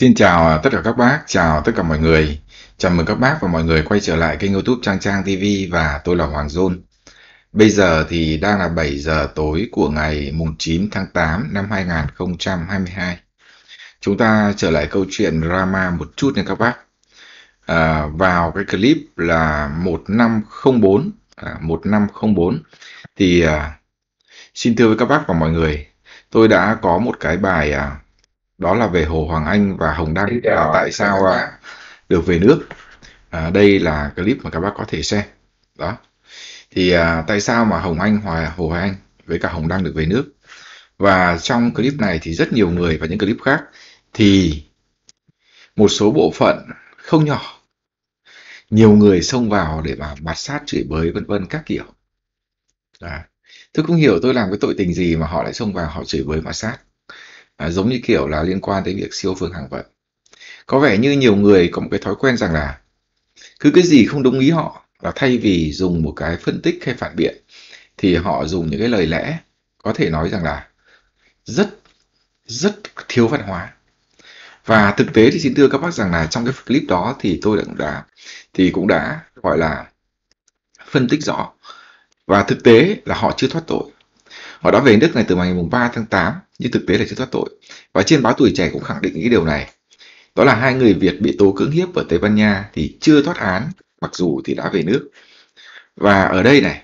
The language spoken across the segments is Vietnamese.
Xin chào tất cả các bác, chào tất cả mọi người. Chào mừng các bác và mọi người quay trở lại kênh youtube Trang Trang TV và tôi là Hoàng Dôn. Bây giờ thì đang là 7 giờ tối của ngày mùng 9 tháng 8 năm 2022. Chúng ta trở lại câu chuyện drama một chút nha các bác. À, vào cái clip là 1504, à, 1504 thì à, xin thưa với các bác và mọi người, tôi đã có một cái bài à, đó là về Hồ Hoàng Anh và Hồng Đăng là tại sao à, được về nước à, đây là clip mà các bác có thể xem đó thì à, tại sao mà Hồng Anh Hòa Hồ Hoàng Anh với cả Hồng Đăng được về nước và trong clip này thì rất nhiều người và những clip khác thì một số bộ phận không nhỏ nhiều người xông vào để mà mặt sát chửi bới vân vân các kiểu à, tôi không hiểu tôi làm cái tội tình gì mà họ lại xông vào họ chửi bới mặt sát à, giống như kiểu là liên quan tới việc siêu phương hàng vậy có vẻ như nhiều người có một cái thói quen rằng là cứ cái gì không đúng ý họ là thay vì dùng một cái phân tích hay phản biện thì họ dùng những cái lời lẽ có thể nói rằng là rất rất thiếu văn hóa và thực tế thì xin thưa các bác rằng là trong cái clip đó thì tôi cũng đã thì cũng đã gọi là phân tích rõ và thực tế là họ chưa thoát tội Họ đã về nước Đức này từ ngày 3 tháng 8, nhưng thực tế là chưa thoát tội. Và trên báo Tuổi Trẻ cũng khẳng định cái điều này. Đó là hai người Việt bị tố cưỡng hiếp ở Tây Ban Nha thì chưa thoát án, mặc dù thì đã về nước. Và ở đây này,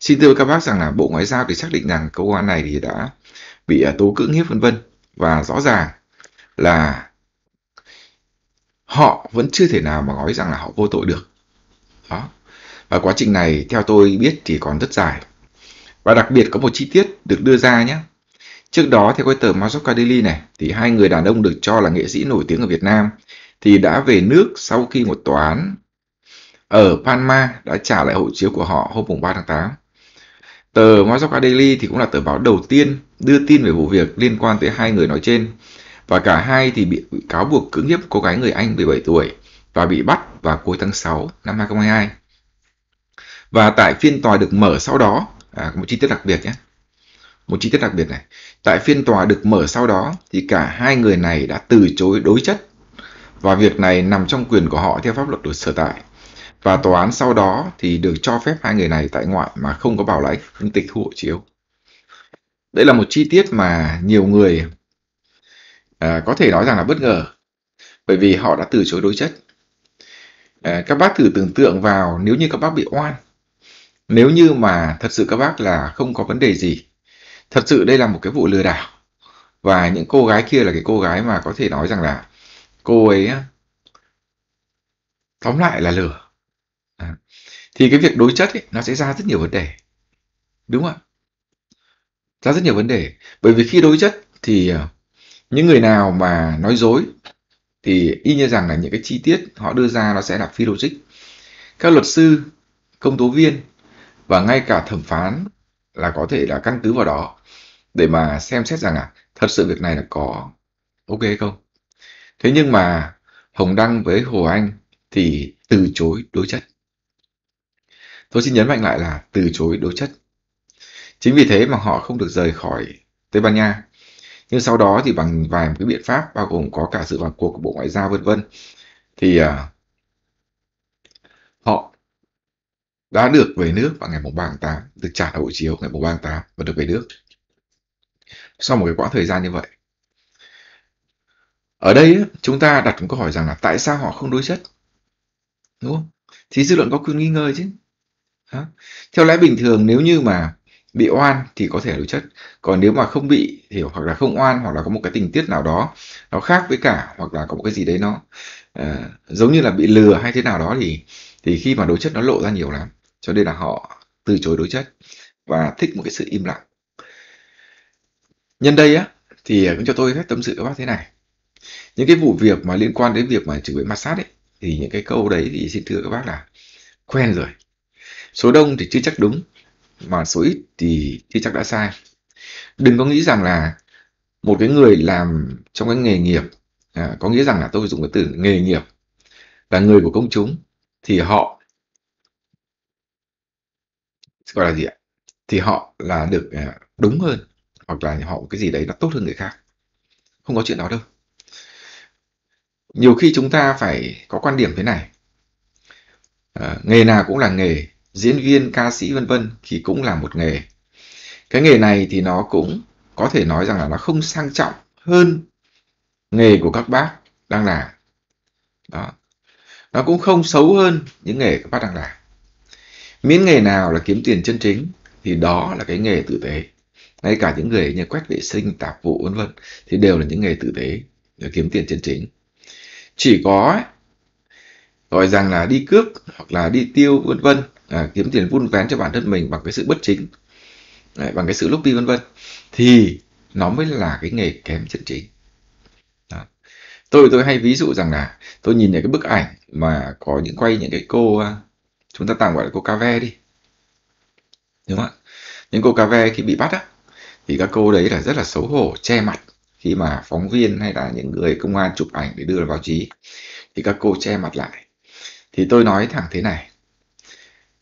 xin thưa các bác rằng là Bộ Ngoại giao thì xác định rằng cơ quan này thì đã bị à, tố cưỡng hiếp vân vân và rõ ràng là họ vẫn chưa thể nào mà nói rằng là họ vô tội được. Đó. Và quá trình này theo tôi biết thì còn rất dài. Và đặc biệt có một chi tiết được đưa ra nhé. Trước đó theo cái tờ Mazoka Daily này thì hai người đàn ông được cho là nghệ sĩ nổi tiếng ở Việt Nam thì đã về nước sau khi một tòa án ở Panama đã trả lại hộ chiếu của họ hôm mùng 3 tháng 8. Tờ Mazoka Daily thì cũng là tờ báo đầu tiên đưa tin về vụ việc liên quan tới hai người nói trên và cả hai thì bị cáo buộc cưỡng hiếp cô gái người Anh 17 tuổi và bị bắt vào cuối tháng 6 năm 2022. Và tại phiên tòa được mở sau đó à, một chi tiết đặc biệt nhé một chi tiết đặc biệt này tại phiên tòa được mở sau đó thì cả hai người này đã từ chối đối chất và việc này nằm trong quyền của họ theo pháp luật được sở tại và tòa án sau đó thì được cho phép hai người này tại ngoại mà không có bảo lãnh không tịch thu hộ chiếu đây là một chi tiết mà nhiều người à, có thể nói rằng là bất ngờ bởi vì họ đã từ chối đối chất à, các bác thử tưởng tượng vào nếu như các bác bị oan nếu như mà thật sự các bác là không có vấn đề gì thật sự đây là một cái vụ lừa đảo và những cô gái kia là cái cô gái mà có thể nói rằng là cô ấy tóm lại là lừa à. thì cái việc đối chất ấy, nó sẽ ra rất nhiều vấn đề đúng không ạ ra rất nhiều vấn đề bởi vì khi đối chất thì ờ, những người nào mà nói dối thì y như rằng là những cái chi tiết họ đưa ra nó sẽ là phi logic các luật sư công tố viên và ngay cả thẩm phán là có thể là căn cứ vào đó để mà xem xét rằng à thật sự việc này là có ok không thế nhưng mà hồng đăng với hồ anh thì từ chối đối chất tôi xin nhấn mạnh lại là từ chối đối chất chính vì thế mà họ không được rời khỏi tây ban nha nhưng sau đó thì bằng vài cái biện pháp bao gồm có cả sự vào cuộc của bộ ngoại giao vân vân thì à, đã được về nước vào ngày 3 tháng 8, được trả hộ chiếu ngày 3 tháng 8 và được về nước. Sau một cái quãng thời gian như vậy. Ở đây chúng ta đặt một câu hỏi rằng là tại sao họ không đối chất? Đúng không? Thì dư luận có quyền nghi ngờ chứ. Hả? Theo lẽ bình thường nếu như mà bị oan thì có thể đối chất còn nếu mà không bị thì hoặc là không oan hoặc là có một cái tình tiết nào đó nó khác với cả hoặc là có một cái gì đấy nó uh, giống như là bị lừa hay thế nào đó thì thì khi mà đối chất nó lộ ra nhiều lắm cho nên là họ từ chối đối chất và thích một cái sự im lặng nhân đây á thì à, cũng cho tôi phép tâm sự các bác thế này những cái vụ việc mà liên quan đến việc mà chửi mặt sát ấy thì những cái câu đấy thì xin thưa các bác là quen rồi số đông thì chưa chắc đúng mà số ít thì chưa chắc đã sai đừng có nghĩ rằng là một cái người làm trong cái nghề nghiệp à, có nghĩa rằng là tôi dùng cái từ nghề nghiệp là người của công chúng thì họ gọi là gì ạ thì họ là được à, đúng hơn hoặc là họ cái gì đấy nó tốt hơn người khác không có chuyện đó đâu nhiều khi chúng ta phải có quan điểm thế này à, nghề nào cũng là nghề diễn viên ca sĩ vân vân thì cũng là một nghề cái nghề này thì nó cũng có thể nói rằng là nó không sang trọng hơn nghề của các bác đang làm đó nó cũng không xấu hơn những nghề các bác đang làm miễn nghề nào là kiếm tiền chân chính thì đó là cái nghề tử tế ngay cả những người như quét vệ sinh tạp vụ vân vân thì đều là những nghề tử tế để kiếm tiền chân chính chỉ có gọi rằng là đi cướp hoặc là đi tiêu vân vân à, kiếm tiền vun vén cho bản thân mình bằng cái sự bất chính đấy, bằng cái sự lúc đi vân vân thì nó mới là cái nghề kém chân chính đó. tôi tôi hay ví dụ rằng là tôi nhìn thấy cái bức ảnh mà có những quay những cái cô à, chúng ta tạm gọi là cô cà ve đi đúng không ạ những cô cà ve khi bị bắt á thì các cô đấy là rất là xấu hổ che mặt khi mà phóng viên hay là những người công an chụp ảnh để đưa vào báo chí thì các cô che mặt lại thì tôi nói thẳng thế này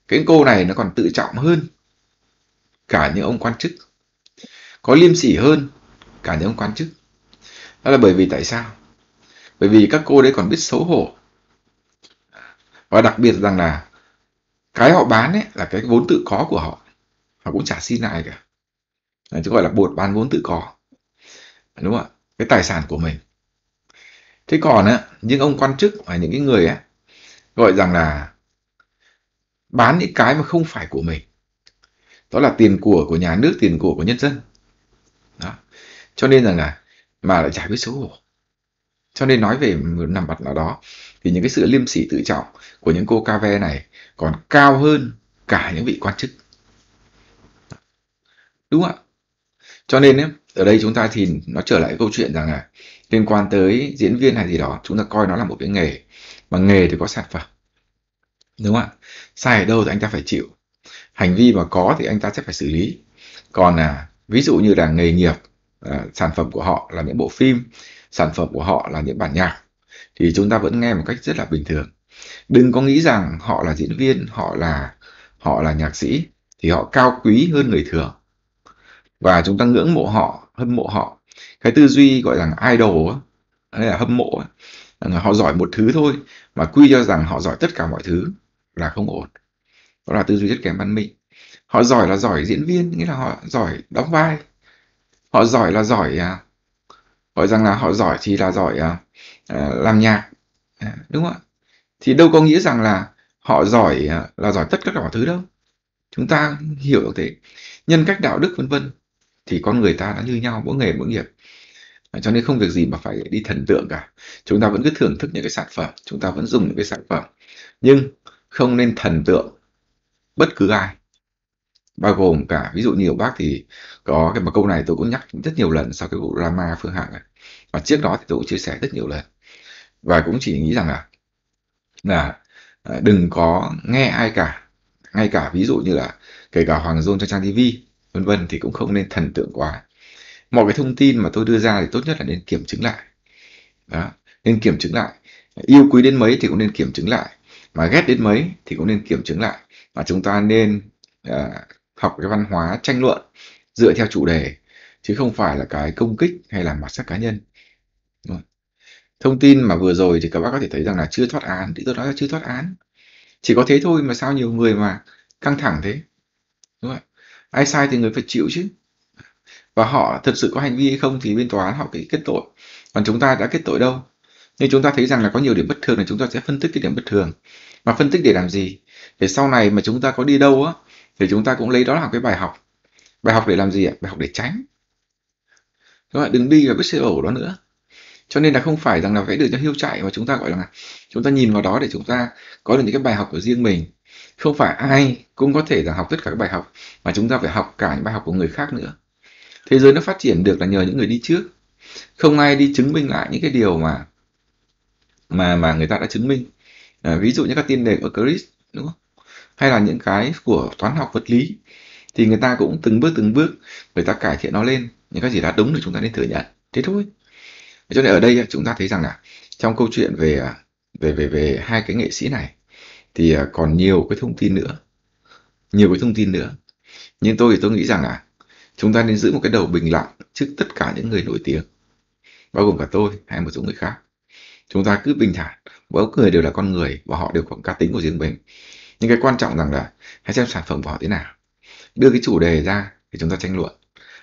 cái cô này nó còn tự trọng hơn cả những ông quan chức có liêm sỉ hơn cả những ông quan chức đó là bởi vì tại sao bởi vì các cô đấy còn biết xấu hổ và đặc biệt rằng là cái họ bán ấy là cái vốn tự có của họ họ cũng chả xin ai cả Đấy, chứ gọi là bột bán vốn tự có đúng không ạ cái tài sản của mình thế còn á những ông quan chức và những cái người á gọi rằng là bán những cái mà không phải của mình đó là tiền của của nhà nước tiền của của nhân dân đó cho nên rằng là mà lại chả biết xấu hổ cho nên nói về nằm mặt nào đó thì những cái sự liêm sỉ tự trọng của những cô ca ve này còn cao hơn cả những vị quan chức đúng không ạ cho nên ở đây chúng ta thì nó trở lại câu chuyện rằng là liên quan tới diễn viên hay gì đó chúng ta coi nó là một cái nghề mà nghề thì có sản phẩm đúng không ạ sai ở đâu thì anh ta phải chịu hành vi mà có thì anh ta sẽ phải xử lý còn là ví dụ như là nghề nghiệp à, sản phẩm của họ là những bộ phim sản phẩm của họ là những bản nhạc thì chúng ta vẫn nghe một cách rất là bình thường đừng có nghĩ rằng họ là diễn viên họ là họ là nhạc sĩ thì họ cao quý hơn người thường và chúng ta ngưỡng mộ họ hâm mộ họ cái tư duy gọi là idol hay là hâm mộ là họ giỏi một thứ thôi mà quy cho rằng họ giỏi tất cả mọi thứ là không ổn đó là tư duy rất kém văn minh họ giỏi là giỏi diễn viên nghĩa là họ giỏi đóng vai họ giỏi là giỏi à, gọi rằng là họ giỏi thì là giỏi à. À, làm nhạc à, đúng không ạ thì đâu có nghĩa rằng là họ giỏi à, là giỏi tất cả mọi thứ đâu chúng ta hiểu được thế nhân cách đạo đức vân vân thì con người ta nó như nhau mỗi nghề mỗi nghiệp cho nên không việc gì mà phải đi thần tượng cả chúng ta vẫn cứ thưởng thức những cái sản phẩm chúng ta vẫn dùng những cái sản phẩm nhưng không nên thần tượng bất cứ ai bao gồm cả ví dụ nhiều bác thì có cái mà câu này tôi cũng nhắc rất nhiều lần sau cái vụ drama phương hạng này và trước đó thì tôi cũng chia sẻ rất nhiều lần và cũng chỉ nghĩ rằng là là à, đừng có nghe ai cả ngay cả ví dụ như là kể cả hoàng dôn cho trang tv vân vân thì cũng không nên thần tượng quá mọi cái thông tin mà tôi đưa ra thì tốt nhất là nên kiểm chứng lại đó nên kiểm chứng lại yêu quý đến mấy thì cũng nên kiểm chứng lại mà ghét đến mấy thì cũng nên kiểm chứng lại và chúng ta nên uh, học cái văn hóa tranh luận dựa theo chủ đề chứ không phải là cái công kích hay là mặt sắc cá nhân Đúng không? thông tin mà vừa rồi thì các bác có thể thấy rằng là chưa thoát án thì tôi nói là chưa thoát án chỉ có thế thôi mà sao nhiều người mà căng thẳng thế đúng không ạ ai sai thì người phải chịu chứ và họ thực sự có hành vi hay không thì bên tòa án họ phải kết tội còn chúng ta đã kết tội đâu nhưng chúng ta thấy rằng là có nhiều điểm bất thường thì chúng ta sẽ phân tích cái điểm bất thường mà phân tích để làm gì để sau này mà chúng ta có đi đâu á thì chúng ta cũng lấy đó làm cái bài học bài học để làm gì ạ bài học để tránh các bạn đừng đi vào cái xe đổ đó nữa cho nên là không phải rằng là vẽ được cho hưu chạy mà chúng ta gọi là chúng ta nhìn vào đó để chúng ta có được những cái bài học của riêng mình không phải ai cũng có thể là học tất cả các bài học mà chúng ta phải học cả những bài học của người khác nữa thế giới nó phát triển được là nhờ những người đi trước không ai đi chứng minh lại những cái điều mà mà mà người ta đã chứng minh à, ví dụ như các tiên đề của Chris đúng không hay là những cái của toán học vật lý thì người ta cũng từng bước từng bước người ta cải thiện nó lên những cái gì đã đúng thì chúng ta nên thừa nhận thế thôi cho nên ở đây chúng ta thấy rằng là trong câu chuyện về à, về về về hai cái nghệ sĩ này thì à, còn nhiều cái thông tin nữa nhiều cái thông tin nữa nhưng tôi thì tôi nghĩ rằng là chúng ta nên giữ một cái đầu bình lặng trước tất cả những người nổi tiếng bao gồm cả tôi hay một số người khác chúng ta cứ bình thản mỗi người đều là con người và họ đều có cá tính của riêng mình nhưng cái quan trọng rằng là hãy xem sản phẩm của họ thế nào đưa cái chủ đề ra thì chúng ta tranh luận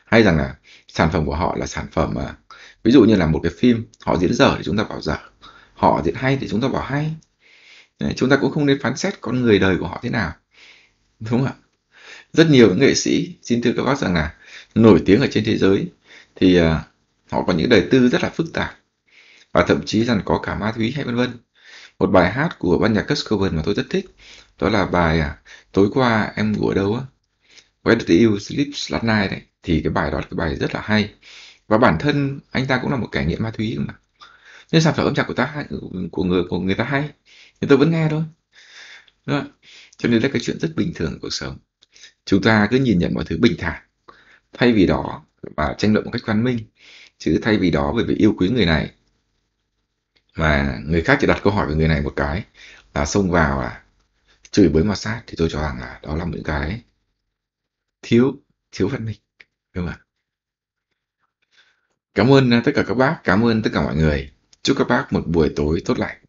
hay rằng là sản phẩm của họ là sản phẩm mà ví dụ như là một cái phim họ diễn dở thì chúng ta bảo dở họ diễn hay thì chúng ta bảo hay chúng ta cũng không nên phán xét con người đời của họ thế nào đúng không ạ rất nhiều những nghệ sĩ xin thưa các bác rằng là nổi tiếng ở trên thế giới thì à, họ có những đời tư rất là phức tạp và thậm chí rằng có cả ma túy hay vân vân một bài hát của ban nhạc Cuscoven mà tôi rất thích đó là bài à tối qua em ngủ ở đâu á Where Did You Sleep Last Night đấy thì cái bài đó là cái bài rất là hay và bản thân anh ta cũng là một kẻ nghiện ma túy mà nên sản phẩm âm nhạc của ta của người của người ta hay thì tôi vẫn nghe thôi Đúng không? cho nên là cái chuyện rất bình thường của cuộc sống chúng ta cứ nhìn nhận mọi thứ bình thản thay vì đó và tranh luận một cách văn minh chứ thay vì đó bởi vì yêu quý người này mà người khác chỉ đặt câu hỏi về người này một cái là xông vào là chửi bới mà sát thì tôi cho rằng là đó là những cái thiếu thiếu văn minh đúng không ạ Cảm ơn à, tất cả các bác, cảm ơn tất cả mọi người. Chúc các bác một buổi tối tốt lành.